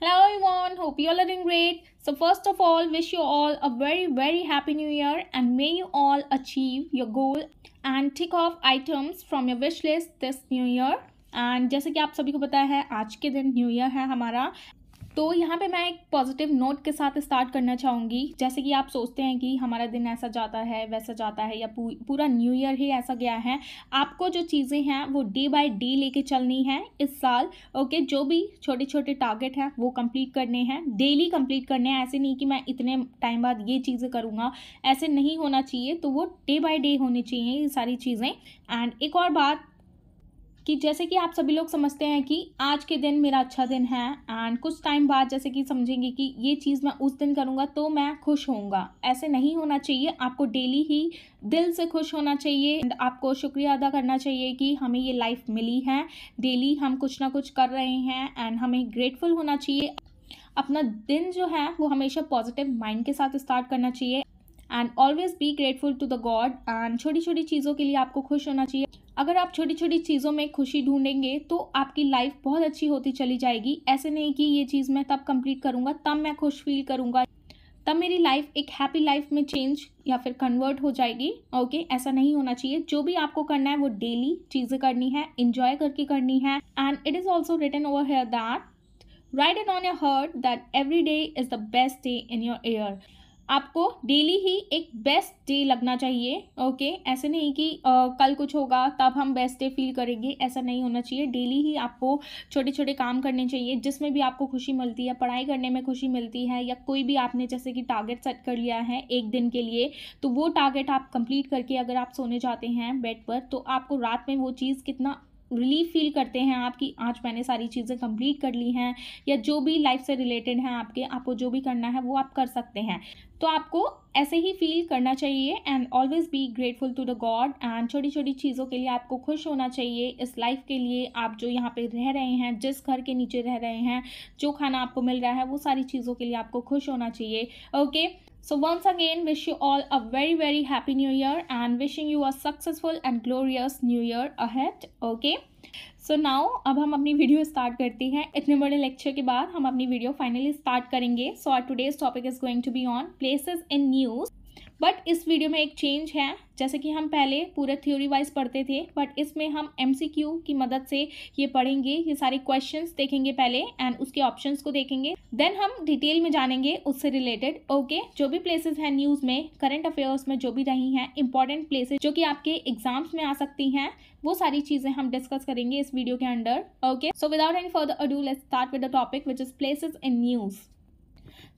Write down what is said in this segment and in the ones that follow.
Hello everyone, hope you all are doing great. So first of all, wish you all a very very happy new year and may you all achieve your goal and tick off items from your wish list this new year. And just like you सभी को पता है आज तो यहाँ पे मैं एक पॉजिटिव नोट के साथ स्टार्ट करना चाहूँगी जैसे कि आप सोचते हैं कि हमारा दिन ऐसा जाता है वैसा जाता है या पू, पूरा न्यू ईयर ही ऐसा गया है आपको जो चीज़ें हैं वो डे बाय डे लेके चलनी है इस साल ओके जो भी छोटे छोटे टारगेट हैं वो कंप्लीट करने हैं डेली कंप्लीट करने हैं ऐसे नहीं कि मैं इतने टाइम बाद ये चीज़ें करूँगा ऐसे नहीं होना चाहिए तो वो डे बाय डे होनी चाहिए ये सारी चीज़ें एंड एक और बात कि जैसे कि आप सभी लोग समझते हैं कि आज के दिन मेरा अच्छा दिन है एंड कुछ टाइम बाद जैसे कि समझेंगे कि ये चीज़ मैं उस दिन करूँगा तो मैं खुश होऊंगा ऐसे नहीं होना चाहिए आपको डेली ही दिल से खुश होना चाहिए आपको शुक्रिया अदा करना चाहिए कि हमें ये लाइफ मिली है डेली हम कुछ ना कुछ कर रहे हैं एंड हमें ग्रेटफुल होना चाहिए अपना दिन जो है वो हमेशा पॉजिटिव माइंड के साथ स्टार्ट करना चाहिए and always be grateful to the god and छोटी छोटी चीज़ों के लिए आपको खुश होना चाहिए अगर आप छोटी छोटी चीज़ों में खुशी ढूंढेंगे तो आपकी लाइफ बहुत अच्छी होती चली जाएगी ऐसे नहीं कि ये चीज़ मैं तब कंप्लीट करूँगा तब मैं खुश फील करूँगा तब मेरी लाइफ एक हैप्पी लाइफ में चेंज या फिर कन्वर्ट हो जाएगी ओके ऐसा नहीं होना चाहिए जो भी आपको करना है वो डेली चीज़ें करनी है इंजॉय करके करनी है and it is also written over here that write it on your heart that every day is the best day in your year आपको डेली ही एक बेस्ट डे लगना चाहिए ओके ऐसे नहीं कि आ, कल कुछ होगा तब हम बेस्ट डे फील करेंगे ऐसा नहीं होना चाहिए डेली ही आपको छोटे छोटे काम करने चाहिए जिसमें भी आपको खुशी मिलती है पढ़ाई करने में खुशी मिलती है या कोई भी आपने जैसे कि टारगेट सेट कर लिया है एक दिन के लिए तो वो टारगेट आप कंप्लीट करके अगर आप सोने जाते हैं बेड पर तो आपको रात में वो चीज़ कितना रिलीफ फील करते हैं आपकी आज मैंने सारी चीज़ें कंप्लीट कर ली हैं या जो भी लाइफ से रिलेटेड हैं आपके आपको जो भी करना है वो आप कर सकते हैं तो आपको ऐसे ही फील करना चाहिए and always be grateful to the god and छोटी छोटी चीज़ों के लिए आपको खुश होना चाहिए इस लाइफ के लिए आप जो यहाँ पे रह रहे हैं जिस घर के नीचे रह रहे हैं जो खाना आपको मिल रहा है वो सारी चीज़ों के लिए आपको खुश होना चाहिए okay okay? So once again, wish you all a very, very happy new year and wishing you a successful and glorious new year ahead. Okay. so now, अब हम अपनी वीडियो स्टार्ट करते हैं इतने बड़े लेक्चर के बाद हम अपनी वीडियो फाइनली स्टार्ट करेंगे so our today's topic is going to be on places in news but इस वीडियो में एक चेंज है जैसे कि हम पहले पूरे थ्योरी वाइज पढ़ते थे बट इसमें हम एम की मदद से ये पढ़ेंगे ये सारे क्वेश्चन देखेंगे पहले एंड उसके ऑप्शन को देखेंगे देन हम डिटेल में जानेंगे उससे रिलेटेड ओके जो भी प्लेसेस हैं न्यूज़ में करंट अफेयर्स में जो भी रही हैं इंपॉर्टेंट प्लेसेज जो कि आपके एग्जाम्स में आ सकती हैं वो सारी चीज़ें हम डिस्कस करेंगे इस वीडियो के under okay so without any further ado let start with the topic which is places in news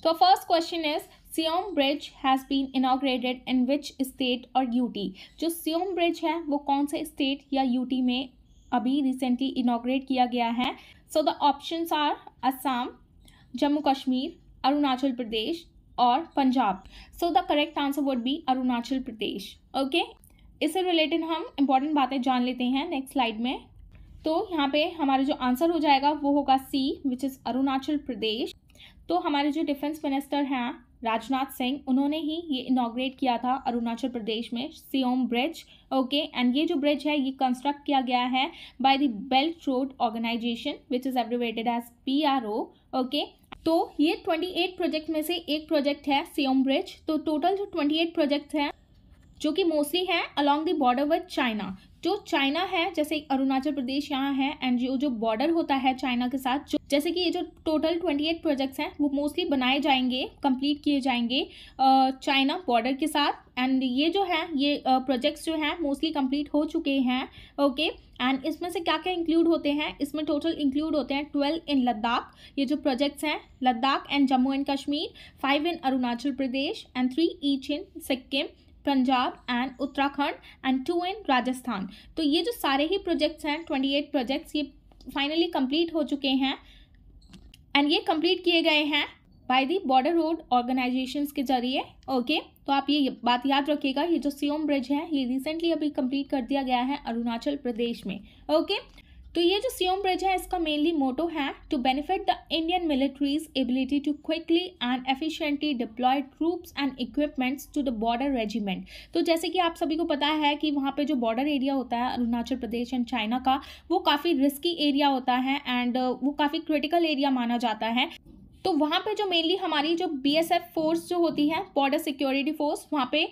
तो first question is Siyom bridge has been inaugurated in which state और यूटी जो सियोम ब्रिज है वो कौन से स्टेट या UT में अभी रिसेंटली इनाग्रेट किया गया है so the option are Assam Jammu Kashmir Arunachal Pradesh और Punjab so the correct answer would be Arunachal Pradesh okay इससे रिलेटेड हम इम्पॉर्टेंट बातें जान लेते हैं नेक्स्ट स्लाइड में तो यहाँ पे हमारा जो आंसर हो जाएगा वो होगा सी विच इज़ अरुणाचल प्रदेश तो हमारे जो डिफेंस मिनिस्टर हैं राजनाथ सिंह उन्होंने ही ये इनाग्रेट किया था अरुणाचल प्रदेश में सियोम ब्रिज ओके एंड ये जो ब्रिज है ये कंस्ट्रक्ट किया गया है by the belt road organisation which is abbreviated as P R O okay तो ये 28 प्रोजेक्ट में से एक प्रोजेक्ट है सियोम ब्रिज तो टोटल जो 28 प्रोजेक्ट हैं जो कि मोस्टली हैं along the border with China जो चाइना है जैसे अरुणाचल प्रदेश यहाँ है एंड जो जो बॉर्डर होता है चाइना के साथ जो जैसे कि ये जो टोटल 28 प्रोजेक्ट्स हैं वो मोस्टली बनाए जाएंगे कंप्लीट किए जाएंगे चाइना बॉर्डर के साथ एंड ये जो है ये प्रोजेक्ट्स जो हैं मोस्टली कंप्लीट हो चुके हैं ओके एंड इसमें से क्या क्या इंक्लूड होते हैं इसमें टोटल इंक्लूड होते हैं ट्वेल्व इन लद्दाख ये जो प्रोजेक्ट्स हैं Ladakh and Jammu and Kashmir five in Arunachal Pradesh and three each in Sikkim Punjab and Uttarakhand and two in Rajasthan तो ये जो सारे ही प्रोजेक्ट्स हैं ट्वेंटी एट प्रोजेक्ट्स ये फाइनली कंप्लीट हो चुके हैं एंड ये कंप्लीट किए गए हैं by the border road organisation के जरिए ओके तो आप ये बात याद रखिएगा ये जो सियोम ब्रिज है ये रिसेंटली अभी कंप्लीट कर दिया गया है अरुणाचल प्रदेश में ओके तो ये जो सियोम ब्रिज है इसका मेनली मोटो है to benefit the Indian military's ability to quickly and efficiently deploy troops and equipments to the border regiment तो जैसे कि आप सभी को पता है कि वहाँ पे जो बॉर्डर एरिया होता है अरुणाचल प्रदेश एंड चाइना का वो काफ़ी रिस्की एरिया होता है एंड वो काफ़ी क्रिटिकल एरिया माना जाता है तो वहाँ पे जो मेनली हमारी जो बीएसएफ फोर्स जो होती है बॉर्डर सिक्योरिटी फोर्स वहाँ पे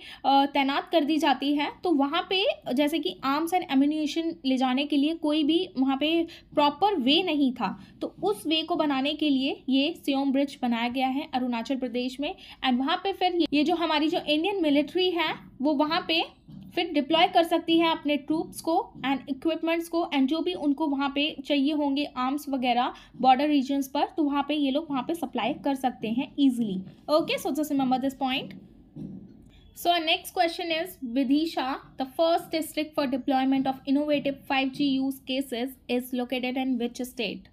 तैनात कर दी जाती है तो वहाँ पे जैसे कि आर्म्स एंड एम्यूनिशन ले जाने के लिए कोई भी वहाँ पे प्रॉपर वे नहीं था तो उस वे को बनाने के लिए ये सियोम ब्रिज बनाया गया है अरुणाचल प्रदेश में एंड वहाँ पर फिर ये जो हमारी जो इंडियन मिलिट्री है वो वहाँ पे फिर डिप्लॉय कर सकती है अपने ट्रूप्स को एंड इक्विपमेंट्स को एंड जो भी उनको वहाँ पे चाहिए होंगे आर्म्स वगैरह बॉर्डर रीजन्स पर तो वहाँ पे ये लोग वहाँ पे सप्लाई कर सकते हैं easily okay so just remember this point so next question is Vidisha the first district for deployment of innovative five G use cases is located in which state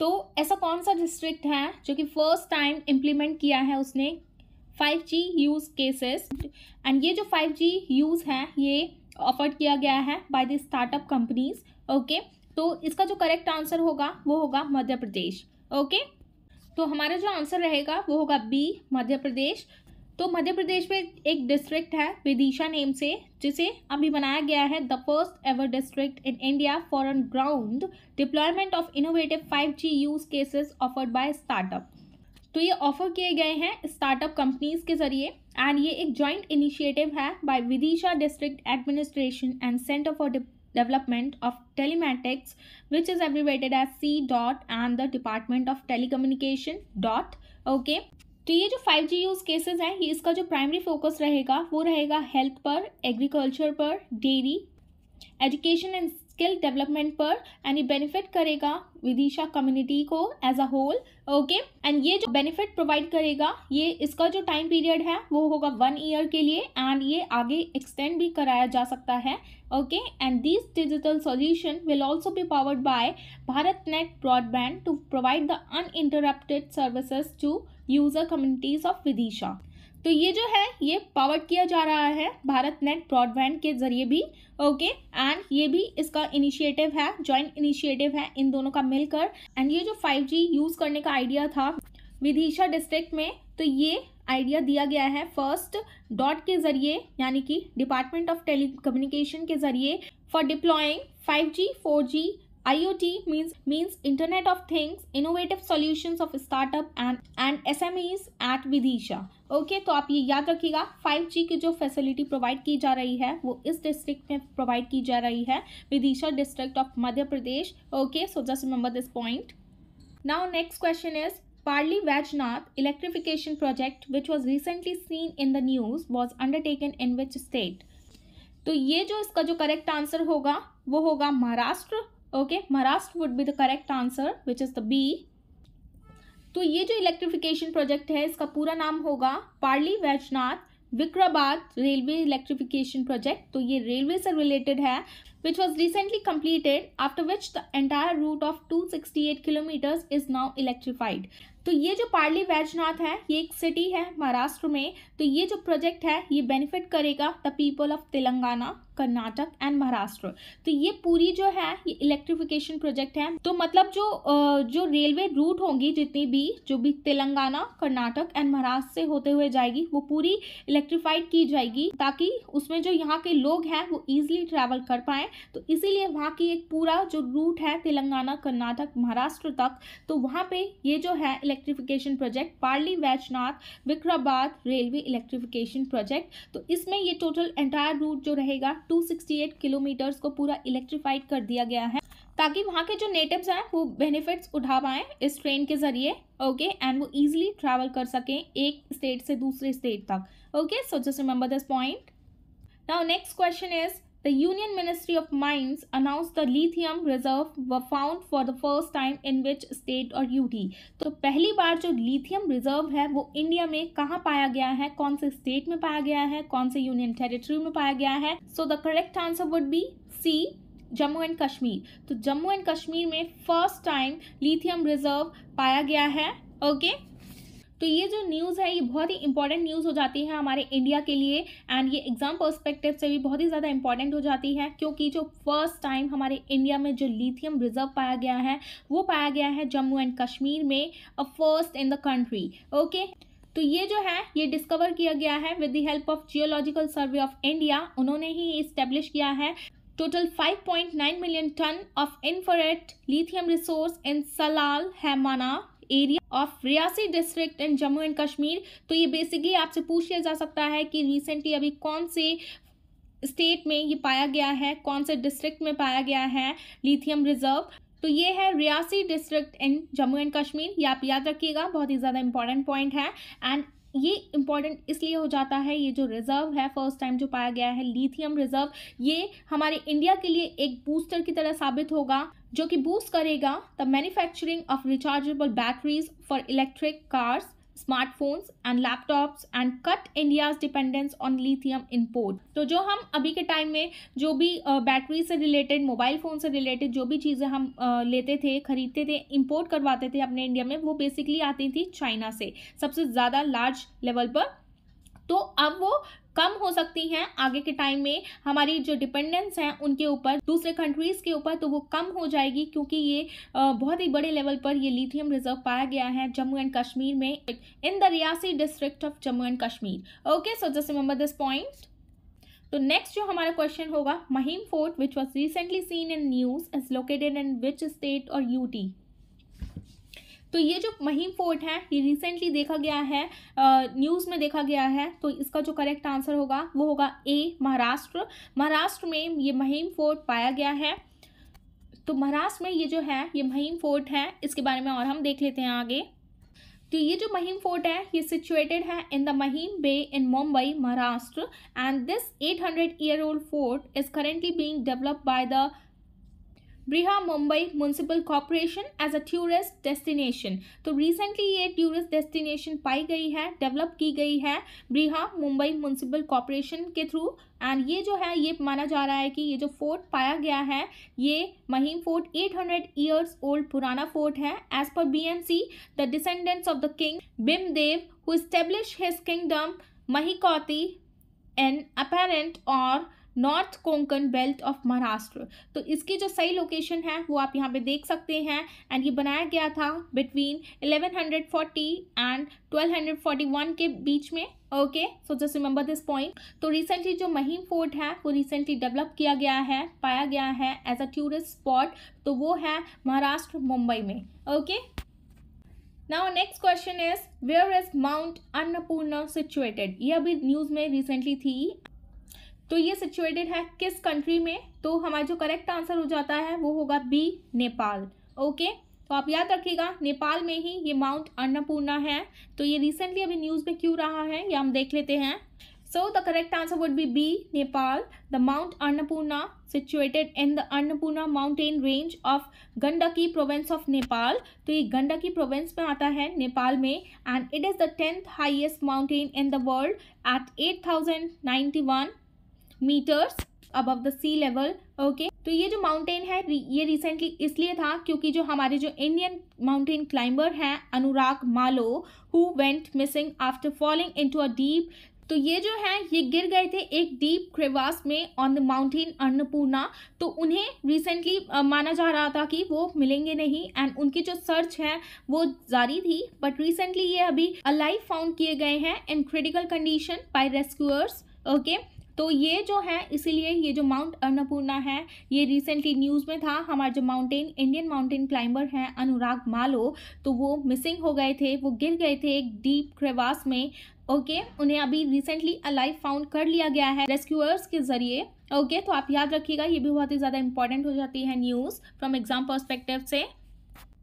तो ऐसा कौन सा डिस्ट्रिक्ट है जो कि फर्स्ट टाइम इम्प्लीमेंट किया है उसने five G use cases and ये जो फाइव जी यूज़ है ये ऑफर्ड किया गया है by the startup companies okay तो इसका जो करेक्ट आंसर होगा वो होगा मध्य प्रदेश ओके तो हमारा जो आंसर रहेगा वो होगा बी मध्य प्रदेश तो मध्य प्रदेश में एक डिस्ट्रिक्ट है विदिशा नेम से जिसे अभी बनाया गया है the first ever district in India for ground deployment of innovative five G use cases offered by startup तो ये ऑफर किए गए हैं स्टार्टअप कंपनीज के जरिए एंड ये एक जॉइंट इनिशिएटिव है by Vidisha district administration and centre for development of telematics which is abbreviated as C dot and the department of telecommunication dot okay तो ये जो 5G यूज़ केसेस हैं ये इसका जो प्राइमरी फोकस रहेगा वो रहेगा हेल्थ पर एग्रीकल्चर पर dairy education and skill development पर एंड ये बेनिफिट करेगा विदिशा कम्युनिटी को as a whole okay and ये जो बेनिफिट प्रोवाइड करेगा ये इसका जो टाइम पीरियड है वो होगा वन ईयर के लिए एंड ये आगे एक्सटेंड भी कराया जा सकता है okay and this digital solution will also be powered by Bharat net broadband to provide the uninterrupted services to user communities of Vidisha तो ये जो है ये पावर किया जा रहा है भारत नेट ब्रॉडबैंड के जरिए भी ओके एंड ये भी इसका इनिशिएटिव है जॉइंट इनिशिएटिव है इन दोनों का मिलकर एंड ये जो 5G यूज़ करने का आइडिया था विदिशा डिस्ट्रिक्ट में तो ये आइडिया दिया गया है फर्स्ट डॉट के जरिए यानी कि डिपार्टमेंट ऑफ टेली के जरिए for deploying five G IoT means means Internet of Things, innovative solutions of startup and and SMEs at Vidisha. Okay okay, तो आप ये याद रखिएगा 5G की जो फैसिलिटी प्रोवाइड की जा रही है वो इस डिस्ट्रिक्ट में प्रोवाइड की जा रही है Vidisha district of Madhya Pradesh okay so just remember this point now next question is Parli Vaijnath electrification project which was recently seen in the news was undertaken in which state तो ये जो इसका जो करेक्ट आंसर होगा वो होगा Maharashtra okay Maharashtra would be the correct answer which is the B तो ये जो इलेक्ट्रिफिकेशन प्रोजेक्ट है इसका पूरा नाम होगा Parli Vaijnath Vikarabad railway electrification project तो ये रेलवे से रिलेटेड है which was recently completed after which the entire route of two sixty eight kilometres is now electrified तो ये जो पार्ली वैजनाथ है ये एक सिटी है महाराष्ट्र में तो ये जो प्रोजेक्ट है ये बेनिफिट करेगा the people of Telangana Karnataka and Maharashtra तो ये पूरी जो है ये इलेक्ट्रिफिकेशन प्रोजेक्ट है तो मतलब जो जो रेलवे रूट होंगी जितनी भी जो भी तेलंगाना कर्नाटक एंड महाराष्ट्र से होते हुए जाएगी वो पूरी इलेक्ट्रिफाइड की जाएगी ताकि उसमें जो यहाँ के लोग हैं वो ईजिली ट्रैवल कर पाए तो इसीलिए वहाँ की एक पूरा जो रूट है तेलंगाना कर्नाटक महाराष्ट्र तक तो वहाँ पे ये जो है electrification project Parli Vaijnath Vikarabad railway electrification project तो इसमें ये टोटल एंटायर रूट जो रहेगा 268 किलोमीटर्स को पूरा इलेक्ट्रीफाइड कर दिया गया है ताकि वहाँ के जो नेटिव्स हैं वो बेनिफिट्स उठा पाएँ इस ट्रेन के ज़रिए ओके एंड वो ईजिली ट्रैवल कर सकें एक स्टेट से दूसरे स्टेट तक okay so just remember this point now next question is the Union Ministry of Mines announced the lithium reserve were found for the first time in which state or UT. तो पहली बार जो lithium reserve है वो India में कहाँ पाया गया है कौन से state में पाया गया है कौन से union territory में पाया गया है So the correct answer would be C. Jammu and Kashmir तो जम्मू एंड कश्मीर में फर्स्ट टाइम लिथियम रिजर्व पाया गया है ओके okay? तो ये जो न्यूज़ है ये बहुत ही इंपॉर्टेंट न्यूज़ हो जाती है हमारे इंडिया के लिए एंड ये एग्ज़ाम पर्सपेक्टिव से भी बहुत ही ज़्यादा इंपॉर्टेंट हो जाती है क्योंकि जो फर्स्ट टाइम हमारे इंडिया में जो लिथियम रिजर्व पाया गया है वो पाया गया है जम्मू एंड कश्मीर में a first in the country okay तो ये जो है ये डिस्कवर किया गया है with the help of geological survey of India उन्होंने ही इस्टेब्लिश किया है total 5.9 million tonne of infrared lithium resource in Salal Haimana area of Reasi district in Jammu and Kashmir तो ये बेसिकली आपसे पूछ लिया जा सकता है कि रिसेंटली अभी कौन से स्टेट में ये पाया गया है कौन से डिस्ट्रिक्ट में पाया गया है लिथियम रिजर्व तो ये है Reasi district in Jammu and Kashmir ये आप याद रखिएगा बहुत ही ज़्यादा इंपॉर्टेंट पॉइंट है एंड ये इंपॉर्टेंट इसलिए हो जाता है ये जो रिजर्व है फर्स्ट टाइम जो पाया गया है लिथियम रिजर्व ये हमारे इंडिया के लिए एक बूस्टर की तरह साबित होगा जो कि बूस्ट करेगा the manufacturing of rechargeable batteries for electric cars smartphones and laptops and cut India's dependence on lithium import तो जो हम अभी के टाइम में जो भी बैटरी से रिलेटेड मोबाइल फ़ोन से रिलेटेड जो भी चीज़ें हम लेते थे ख़रीदते थे इम्पोर्ट करवाते थे अपने इंडिया में वो बेसिकली आती थी चाइना से सबसे ज़्यादा लार्ज लेवल पर तो अब वो कम हो सकती हैं आगे के टाइम में हमारी जो डिपेंडेंस है उनके ऊपर दूसरे कंट्रीज़ के ऊपर तो वो कम हो जाएगी क्योंकि ये बहुत ही बड़े लेवल पर ये लिथियम रिजर्व पाया गया है जम्मू एंड कश्मीर में in the Reasi district of Jammu and Kashmir okay so just remember this point तो नेक्स्ट जो हमारा क्वेश्चन होगा Mahim fort which was recently seen in news is located in which state और यूटी तो ये जो महीम फोर्ट है ये रिसेंटली देखा गया है न्यूज़ में देखा गया है तो इसका जो करेक्ट आंसर होगा वो होगा ए महाराष्ट्र महाराष्ट्र में ये महीम फोर्ट पाया गया है तो महाराष्ट्र में ये जो है ये महीम फोर्ट है इसके बारे में और हम देख लेते हैं आगे तो ये जो महीम फोर्ट है ये सिचुएटेड है in the Mahim bay in Mumbai Maharashtra and this 800 year old fort is currently being developed by the Brihan Mumbai municipal corporation as a tourist destination तो रिसेंटली ये टूरिस्ट डेस्टिनेशन पाई गई है डेवलप की गई है ब्रिहा मुंबई म्यूनसिपल कॉरपोरेशन के थ्रू एंड ये जो है ये माना जा रहा है कि ये जो फोर्ट पाया गया है ये Mahim fort 800 hundred years old पुराना फोर्ट है एज पर B N C the descendants of the king Bhimdev who establish his kingdom Mahikavati an apparent और north Konkan belt of Maharashtra तो इसकी जो सही लोकेशन है वो आप यहाँ पे देख सकते हैं एंड ये बनाया गया था बिटवीन 1140 एंड 1241 के बीच में okay so just remember this point तो रिसेंटली जो महीम फोर्ट है वो रिसेंटली डेवलप किया गया है पाया गया है एज अ टूरिस्ट स्पॉट तो वो है महाराष्ट्र मुंबई में okay now next question is where is mount Annapurna situated ये अभी न्यूज़ में रिसेंटली थी तो ये सिचुएटेड है किस कंट्री में तो हमारा जो करेक्ट आंसर हो जाता है वो होगा बी नेपाल ओके तो आप याद रखिएगा नेपाल में ही ये माउंट अन्नपूर्णा है तो ये रिसेंटली अभी न्यूज़ में क्यों रहा है ये हम देख लेते हैं so the correct answer would be B Nepal the mount Annapurna situated in the Annapurna mountain range of Gandaki province of Nepal तो ये गंडकी प्रोवेंस में आता है नेपाल में and it is the tenth highest mountain in the world at eight thousand ninety one metres above the sea level okay तो ये जो mountain है ये रिसेंटली इसलिए था क्योंकि जो हमारे जो इंडियन माउंटेन क्लाइंबर हैं Anurag Maloo who went missing after falling to a deep तो ये जो है ये गिर गए थे एक डीप क्रेवास में ऑन द माउंटेन अन्नपूर्णा तो उन्हें रिसेंटली माना जा रहा था कि वो मिलेंगे नहीं एंड उनकी जो सर्च है वो जारी थी बट रिसेंटली ये अभी अलाइव फाउंड किए गए हैं in critical condition by rescuers okay तो ये जो है इसीलिए ये जो माउंट अन्नपूर्णा है ये रिसेंटली न्यूज़ में था हमारे जो माउंटेन इंडियन माउंटेन क्लाइंबर हैं अनुराग मालो तो वो मिसिंग हो गए थे वो गिर गए थे एक डीप क्रेवास में ओके okay, उन्हें अभी रिसेंटली अलाइव फाउंड कर लिया गया है रेस्क्यूअर्स के जरिए ओके okay, तो आप याद रखिएगा ये भी बहुत ही ज़्यादा इंपॉर्टेंट हो जाती है न्यूज़ फ्रॉम एग्जाम पर्सपेक्टिव से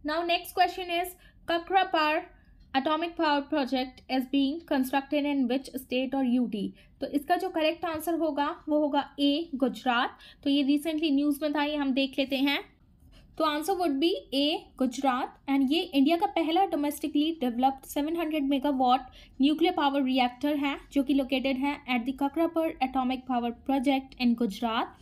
now next question is Kakrapar atomic power project is being constructed in which state और यूटी तो इसका जो करेक्ट आंसर होगा वो होगा ए गुजरात तो ये रिसेंटली न्यूज़ में था ये हम देख लेते हैं तो answer would be A Gujarat and ये इंडिया का पहला domestically developed 700 megawatt nuclear power reactor है जो कि लोकेटेड है at the Kakrapar atomic power project in Gujarat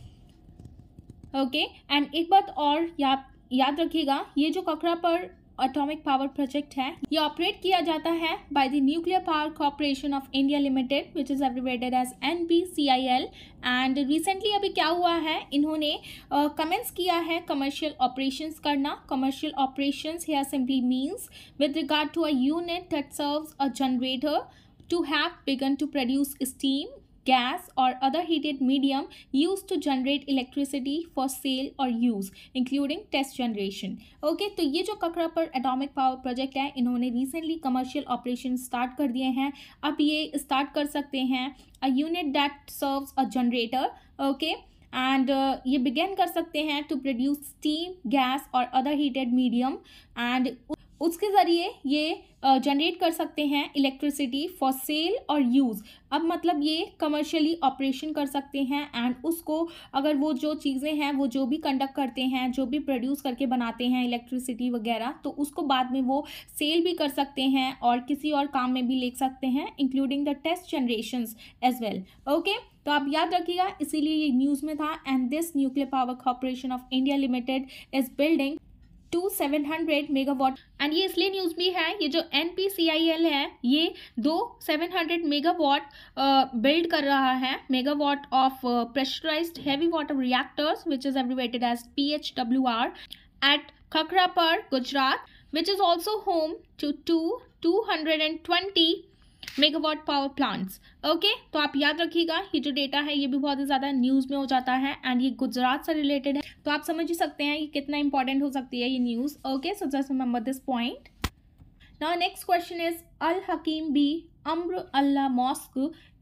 okay and एक बात और या, याद रखिएगा ये जो ककरापुर अटोमिक पावर प्रोजेक्ट है ये ऑपरेट किया जाता है by the nuclear power corporation of India limited which is abbreviated as N P C I L and recently अभी क्या हुआ है इन्होंने कमेंस uh, किया है कमर्शियल ऑपरेशन करना commercial operation here simply means with regard to at serve a generator to have begun to produce steam gas और other heated medium use to generate electricity for sale और use including test generation okay तो ये जो ककड़ा पर atomic power project है इन्होंने recently commercial operation start कर दिए हैं अब ये स्टार्ट कर सकते हैं a unit that serve a generator okay and ये बिगेन कर सकते हैं टू प्रोड्यूस स्टीम गैस और अदर हीटेड मीडियम एंड उसके ज़रिए ये जनरेट कर सकते हैं इलेक्ट्रिसिटी फॉर सेल और यूज़ अब मतलब ये कमर्शियली ऑपरेशन कर सकते हैं एंड उसको अगर वो जो चीज़ें हैं वो जो भी कंडक्ट करते हैं जो भी प्रोड्यूस करके बनाते हैं इलेक्ट्रिसिटी वगैरह तो उसको बाद में वो सेल भी कर सकते हैं और किसी और काम में भी ले सकते हैं including the test generation as well okay तो आप याद रखिएगा इसीलिए ये न्यूज़ में था and this nuclear power corporation of India limited is building two seven hundred megawatt and ये इसलिए न्यूज़ भी है ये जो N P C I L है ये दो सेवन हंड्रेड मेगावाट बिल्ड कर रहा है megawatt of pressurise heavy water reactors which is abbreviated as P H W R at Kakrapar Gujarat which is also home to two two hundred and twenty megawatt power plants okay तो आप याद रखिएगा ये जो data है ये भी बहुत ही ज़्यादा न्यूज़ में हो जाता है एंड ये गुजरात से रिलेटेड है तो आप समझ ही सकते हैं कि कितना इंपॉर्टेंट हो सकती है ये news okay so just remember this point now next question is Al Hakim bi Amr Allah mosque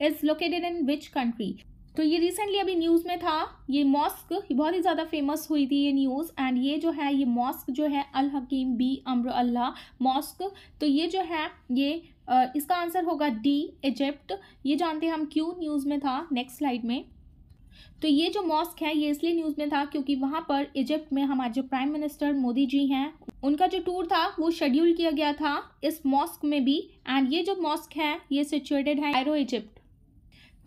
is located in which country तो ये रिसेंटली अभी न्यूज़ में था ये मॉस्क बहुत ही ज़्यादा फेमस हुई थी ये न्यूज़ एंड ये जो है ये मॉस्क जो है अल Hakim bi Amr Allah mask तो ये जो है ये इसका आंसर होगा डी इजिप्ट ये जानते हैं हम क्यू न्यूज़ में था नेक्स्ट स्लाइड में तो ये जो मॉस्क है ये इसलिए न्यूज़ में था क्योंकि वहाँ पर इजिप्ट में हमारे जो प्राइम मिनिस्टर मोदी जी हैं उनका जो टूर था वो शेड्यूल किया गया था इस मॉस्क में भी एंड ये जो मॉस्क है ये सिचुएटेड है एरो इजिप्ट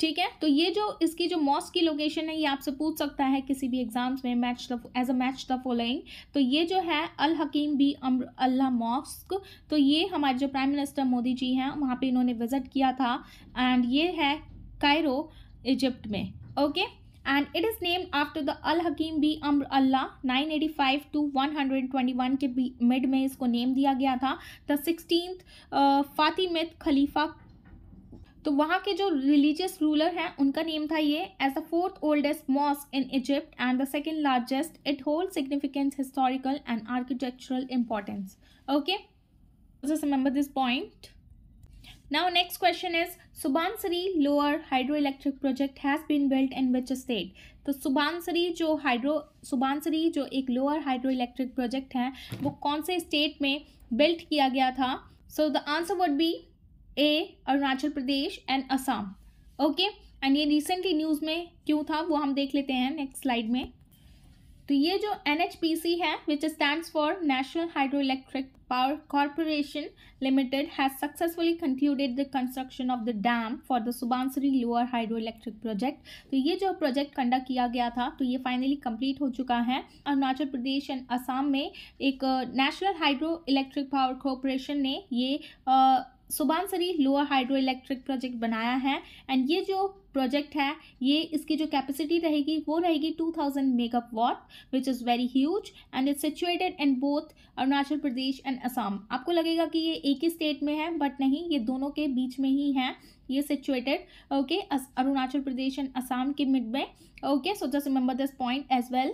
ठीक है तो ये जो इसकी जो मॉस की लोकेशन है ये आपसे पूछ सकता है किसी भी एग्जाम्स में match the as a match the following तो ये जो है अल Hakim bi Amr Allah mask तो ये हमारे जो प्राइम मिनिस्टर मोदी जी हैं वहाँ पे इन्होंने विज़िट किया था एंड ये है कायरो इजिप्ट में okay okay? and it is named after the Al Hakim B Amr Allah 985 twenty 121 के मिड में इसको नेम दिया गया था द सिक्सटीन फातिमित खलीफा तो वहाँ के जो रिलीजियस रूलर हैं उनका नेम था ये as the fourth oldest mosque in Egypt and the second largest it hold significance historical and architectural importance okay remember this point now next question is Subansiri lower hydro electric project has been built in which state तो सुबानसरी जो hydro सुबानसरी जो एक lower hydro electric project है वो कौन से state में built किया गया था so the answer would be A Arunachal Pradesh and Assam okay and ये रिसेंटली न्यूज़ में क्यों था वो हम देख लेते हैं नेक्स्ट स्लाइड में तो ये जो एन है which stand for national hydro electric power corporation limited has successfully concluded the construction of the dam for the Subansiri lower hydro electric project तो ये जो प्रोजेक्ट कंडक्ट किया गया था तो ये फाइनली कंप्लीट हो चुका है अरुणाचल प्रदेश एंड असम में एक national hydro electric power corporation ने ये uh, Subansiri lower hydro electric project बनाया है एंड ये जो प्रोजेक्ट है ये इसकी जो कैपेसिटी रहेगी वो रहेगी 2000 mega watt which is very huge and it situated in both Arunachal Pradesh and Assam आपको लगेगा कि ये एक ही स्टेट में है बट नहीं ये दोनों के बीच में ही है ये situated okay Arunachal Pradesh and Assam के मिड में okay so just remember this point as well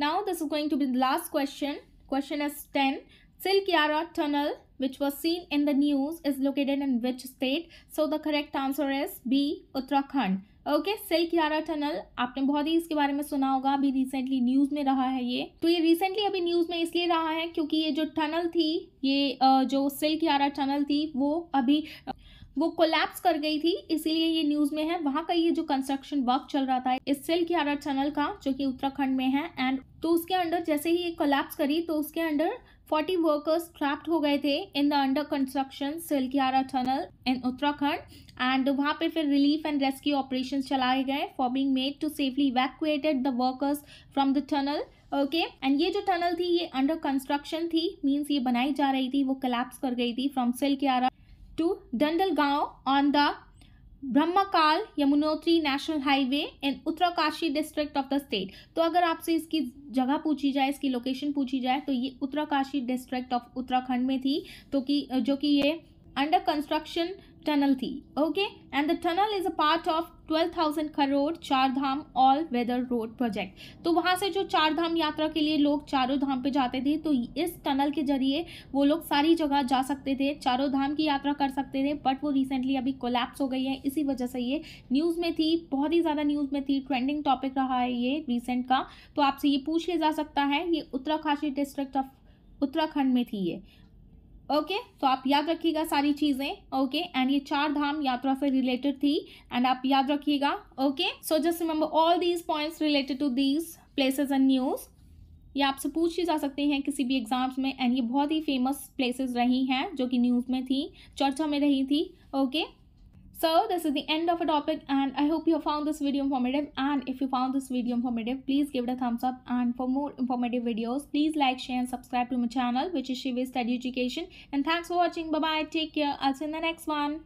now this is going to be last question question as ten Silkyara tunnel which was seen in the news is located in which state? So the correct answer is B. Uttarakhand. Okay Silkyara tunnel आपने बहुत ही इसके बारे में सुना होगा अभी recently news में रहा है ये तो ये रिसेंटली अभी न्यूज़ में इसलिए रहा है क्योंकि ये जो टनल थी ये जो सिल्क यारा टनल थी वो अभी वो कोलैप्स कर गई थी इसीलिए ये न्यूज़ में है वहां का ये जो कंस्ट्रक्शन वर्क चल रहा था इस सिल्क यारा टनल का जो कि उत्तराखंड में है एंड तो उसके अंडर जैसे ही ये कोलैप्स करी तो उसके अंडर फोर्टी वर्कर्स क्राफ्ट हो गए थे in the under construction Silkyara tunnel in Uttarakhand and वहाँ पे फिर रिलीफ एंड रेस्क्यू ऑपरेशन चलाए गए for being made to safely evacuated the workers from the tunnel okay and ये जो टनल थी ये अंडर कंस्ट्रक्शन थी मीन्स ये बनाई जा रही थी वो कलेप्स कर गई थी from Silkyara to Dandalgaon on the Brahmkhal Yamunotri national highway in Uttarkashi district of the state तो अगर आपसे इसकी जगह पूछी जाए इसकी लोकेशन पूछी जाए तो ये उत्तरकाशी डिस्ट्रिक्ट ऑफ उत्तराखंड में थी तो कि जो कि ये अंडर कंस्ट्रक्शन टनल थी okay and the tunnel is a part of twelve thousand crore Char Dham all weather road project तो वहाँ से जो चार धाम यात्रा के लिए लोग चारों धाम पे जाते थे तो इस टनल के जरिए वो लोग सारी जगह जा सकते थे चारों धाम की यात्रा कर सकते थे बट वो रिसेंटली अभी कोलैप्स हो गई है इसी वजह से ये न्यूज़ में थी बहुत ही ज़्यादा न्यूज़ में थी ट्रेंडिंग टॉपिक रहा है ये रिसेंट का तो आपसे ये पूछ लिया जा सकता है ये उत्तराखाशी डिस्ट्रिक्ट ऑफ उत्तराखंड में थी ये ओके तो आप याद रखिएगा सारी चीज़ें ओके एंड ये चार धाम यात्रा से रिलेटेड थी एंड आप याद रखिएगा okay so just remember all these points related to these places and news ये आपसे पूछी जा सकते हैं किसी भी एग्जाम्स में एंड ये बहुत ही फेमस प्लेसेस रही हैं जो कि न्यूज़ में थी चर्चा में रही थी okay okay? So this is the end of a topic and I hope you found this video informative and if you found this video informative please give it a thumbs up and for more informative videos please like share and subscribe to my channel which is Shiva Study Education and thanks for watching bye bye take care I'll see you in the next one.